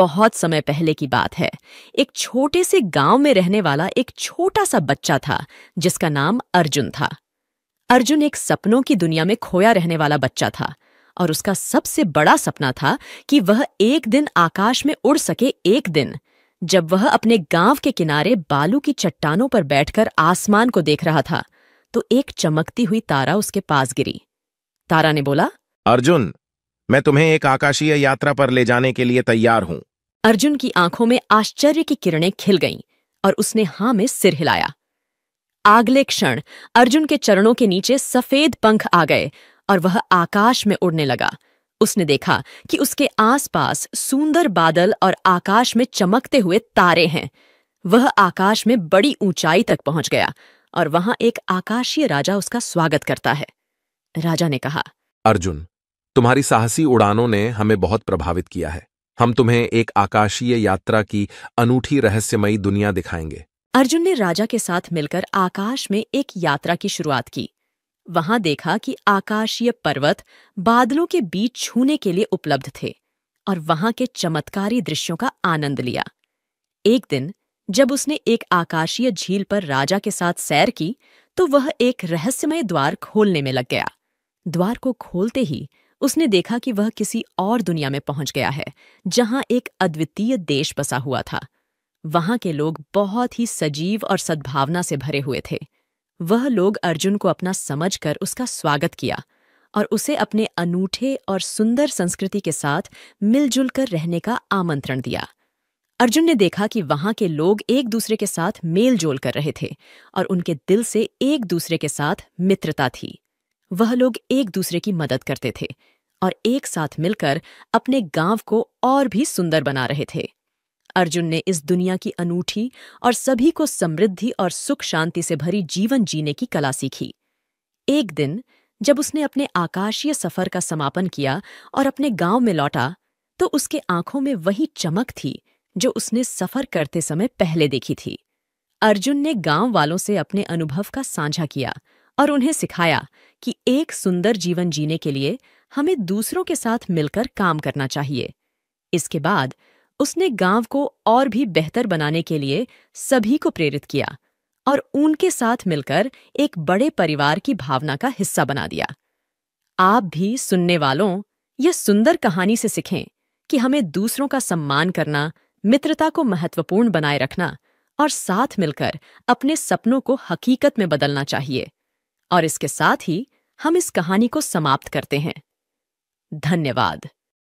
बहुत समय पहले की बात है एक छोटे से गांव में रहने वाला एक छोटा सा बच्चा था जिसका नाम अर्जुन था अर्जुन एक सपनों की दुनिया में खोया रहने वाला बच्चा था और उसका सबसे बड़ा सपना था कि वह एक दिन आकाश में उड़ सके एक दिन जब वह अपने गांव के किनारे बालू की चट्टानों पर बैठकर आसमान को देख रहा था तो एक चमकती हुई तारा उसके पास गिरी तारा ने बोला अर्जुन मैं तुम्हें एक आकाशीय यात्रा पर ले जाने के लिए तैयार हूं अर्जुन की आंखों में आश्चर्य की किरणें खिल गईं और उसने हां में सिर हिलाया आगले क्षण अर्जुन के चरणों के नीचे सफेद पंख आ गए और वह आकाश में उड़ने लगा उसने देखा कि उसके आसपास सुंदर बादल और आकाश में चमकते हुए तारे हैं वह आकाश में बड़ी ऊंचाई तक पहुंच गया और वहां एक आकाशीय राजा उसका स्वागत करता है राजा ने कहा अर्जुन तुम्हारी साहसी उड़ानों ने हमें बहुत प्रभावित किया है हम तुम्हें एक आकाशीय यात्रा की अनूठी रहस्यमयी दुनिया दिखाएंगे अर्जुन ने राजा के साथ मिलकर आकाश में एक यात्रा की शुरुआत की वहां देखा कि आकाशीय पर्वत बादलों के बीच छूने के लिए उपलब्ध थे और वहां के चमत्कारी दृश्यों का आनंद लिया एक दिन जब उसने एक आकाशीय झील पर राजा के साथ सैर की तो वह एक रहस्यमय द्वार खोलने में लग गया द्वार को खोलते ही उसने देखा कि वह किसी और दुनिया में पहुंच गया है जहां एक अद्वितीय देश बसा हुआ था वहां के लोग बहुत ही सजीव और सद्भावना से भरे हुए थे वह लोग अर्जुन को अपना समझकर उसका स्वागत किया और उसे अपने अनूठे और सुंदर संस्कृति के साथ मिलजुल कर रहने का आमंत्रण दिया अर्जुन ने देखा कि वहां के लोग एक दूसरे के साथ मेलजोल कर रहे थे और उनके दिल से एक दूसरे के साथ मित्रता थी वह लोग एक दूसरे की मदद करते थे और एक साथ मिलकर अपने गांव को और भी सुंदर बना रहे थे अर्जुन ने इस दुनिया की अनूठी और सभी को समृद्धि और सुख शांति से भरी जीवन जीने की कला सीखी एक दिन जब उसने अपने आकाशीय सफर का समापन किया और अपने गांव में लौटा तो उसके आंखों में वही चमक थी जो उसने सफर करते समय पहले देखी थी अर्जुन ने गांव वालों से अपने अनुभव का साझा किया और उन्हें सिखाया कि एक सुंदर जीवन जीने के लिए हमें दूसरों के साथ मिलकर काम करना चाहिए इसके बाद उसने गांव को और भी बेहतर बनाने के लिए सभी को प्रेरित किया और उनके साथ मिलकर एक बड़े परिवार की भावना का हिस्सा बना दिया आप भी सुनने वालों यह सुंदर कहानी से सीखें कि हमें दूसरों का सम्मान करना मित्रता को महत्वपूर्ण बनाए रखना और साथ मिलकर अपने सपनों को हकीकत में बदलना चाहिए और इसके साथ ही हम इस कहानी को समाप्त करते हैं धन्यवाद